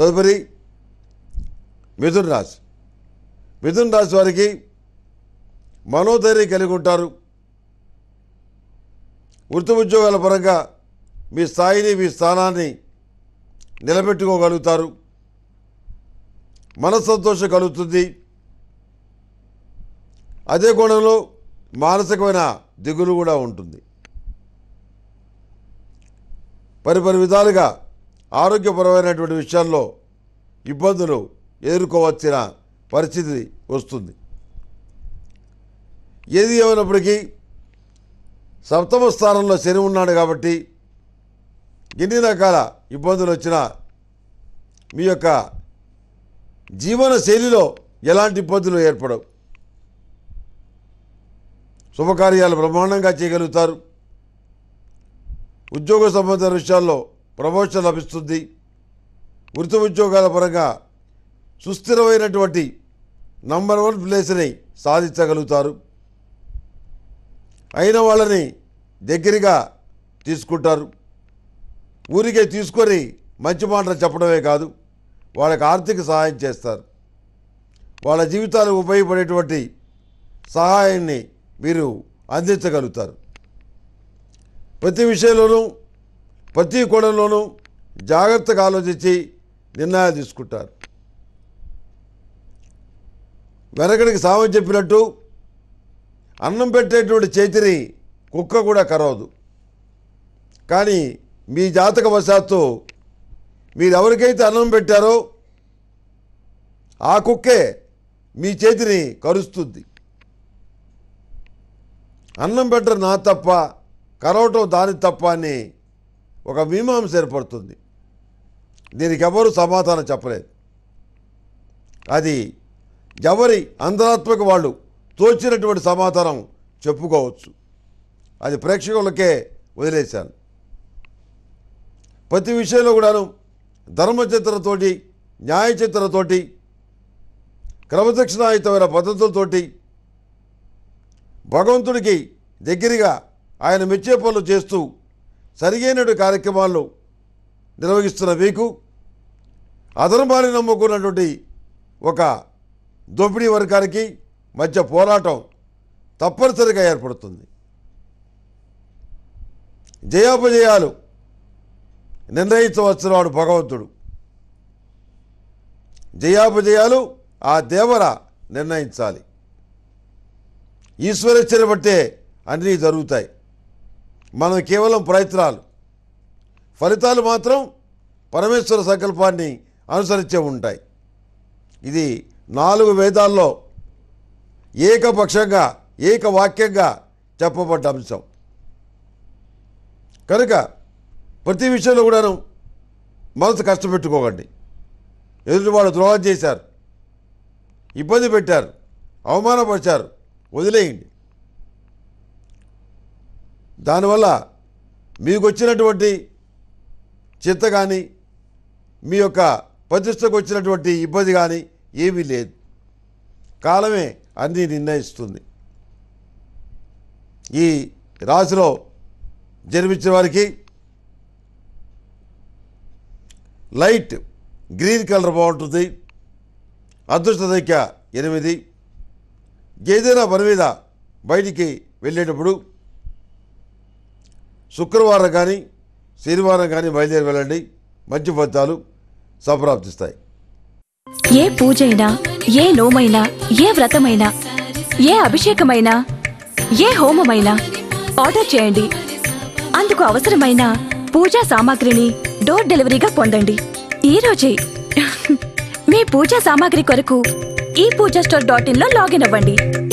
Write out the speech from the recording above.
తదుపరి మిథున్ రాశి మిథున్ రాశి వారికి మనోధైర్యం కలిగి ఉంటారు వృత్తి ఉద్యోగాల పరంగా మీ స్థాయిని మీ స్థానాన్ని నిలబెట్టుకోగలుగుతారు సంతోషం కలుగుతుంది అదే కోణంలో మానసికమైన దిగులు కూడా ఉంటుంది పరిపరి విధాలుగా ఆరోగ్యపరమైనటువంటి విషయాల్లో ఇబ్బందులు ఎదుర్కోవచ్చిన పరిస్థితి వస్తుంది ఏది ఏమైనప్పటికీ సప్తమ స్థానంలో శని ఉన్నాడు కాబట్టి ఎన్ని రకాల ఇబ్బందులు వచ్చినా మీ యొక్క జీవన శైలిలో ఎలాంటి ఇబ్బందులు ఏర్పడవు శుభకార్యాలు బ్రహ్మాండంగా చేయగలుగుతారు ఉద్యోగ సంబంధిత విషయాల్లో ప్రమోషన్ లభిస్తుంది వృత్తి ఉద్యోగాల పరంగా సుస్థిరమైనటువంటి నంబర్ వన్ ప్లేస్ని సాధించగలుగుతారు అయిన వాళ్ళని దగ్గరగా తీసుకుంటారు ఊరికే తీసుకొని మంచి మాటలు చెప్పడమే కాదు వాళ్ళకి ఆర్థిక సహాయం చేస్తారు వాళ్ళ జీవితాలకు ఉపయోగపడేటువంటి సహాయాన్ని మీరు అందించగలుగుతారు ప్రతి విషయంలోనూ ప్రతి కోణంలోనూ జాగ్రత్తగా ఆలోచించి నిర్ణయాలు తీసుకుంటారు వెనకడికి సామని చెప్పినట్టు అన్నం పెట్టేటువంటి చేతిని కుక్క కూడా కరవదు కానీ మీ జాతక వశాత్తు మీరు ఎవరికైతే అన్నం పెట్టారో ఆ కుక్కే మీ చేతిని కరుస్తుంది అన్నం పెట్టరు నా తప్ప కరవటం దాని తప్ప అని ఒక మీమాంస ఏర్పడుతుంది దీనికి ఎవరు సమాధానం చెప్పలేదు అది ఎవరి అంతరాత్మకు వాళ్ళు తోచినటువంటి సమాధానం చెప్పుకోవచ్చు అది ప్రేక్షకులకే వదిలేశాను ప్రతి విషయంలో కూడాను ధర్మచిత్రతోటి న్యాయచిత్రతోటి క్రమశిక్షణాయుతమైన పద్ధతులతోటి భగవంతుడికి దగ్గరగా ఆయన మెచ్చే పనులు చేస్తూ సరిగైనటువంటి కార్యక్రమాలు నిర్వహిస్తున్న మీకు అధర్మాన్ని నమ్ముకున్నటువంటి ఒక దోపిడీ వర్గానికి మధ్య పోరాటం తప్పనిసరిగా ఏర్పడుతుంది జయాపజయాలు నిర్ణయించవలసిన వాడు భగవంతుడు జయాపజయాలు ఆ దేవర నిర్ణయించాలి ఈశ్వరేచ్ఛను బట్టే అన్నీ జరుగుతాయి మనం కేవలం ప్రయత్నాలు ఫలితాలు మాత్రం పరమేశ్వర సంకల్పాన్ని అనుసరించే ఉంటాయి ఇది నాలుగు వేదాల్లో ఏకపక్షంగా ఏకవాక్యంగా చెప్పబడ్డ అంశం కనుక ప్రతి విషయంలో కూడాను మనసు కష్టపెట్టుకోకండి ఎదుటి వాళ్ళు ద్రోహం చేశారు ఇబ్బంది పెట్టారు అవమానపరిచారు వదిలేయండి దానివల్ల మీకు వచ్చినటువంటి చింత కానీ మీ యొక్క ప్రతిష్టకు వచ్చినటువంటి ఇబ్బంది కానీ ఏమీ లేదు కాలమే అన్నీ నిర్ణయిస్తుంది ఈ రాశిలో జన్మించిన వారికి లైట్ గ్రీన్ కలర్ బాగుంటుంది అదృష్ట సంఖ్య ఎనిమిది ఏదైనా పని మీద బయటికి వెళ్ళేటప్పుడు శుక్రవారం కానీ శనివారం కానీ బయలుదేరి వెళ్ళండి మంచి ఫలితాలు సప్రాప్తిస్తాయి ఏ పూజైనా ఏ నోమైనా ఏ వ్రతమైనా ఏ అభిషేకమైనా ఏ హోమమైనా ఆర్డర్ చేయండి అందుకు అవసరమైన పూజా సామాగ్రిని డోర్ డెలివరీగా పొందండి ఈరోజే మీ పూజా సామాగ్రి కొరకు ఈ పూజా స్టోర్ డాట్ ఇన్లో లాగిన్ అవ్వండి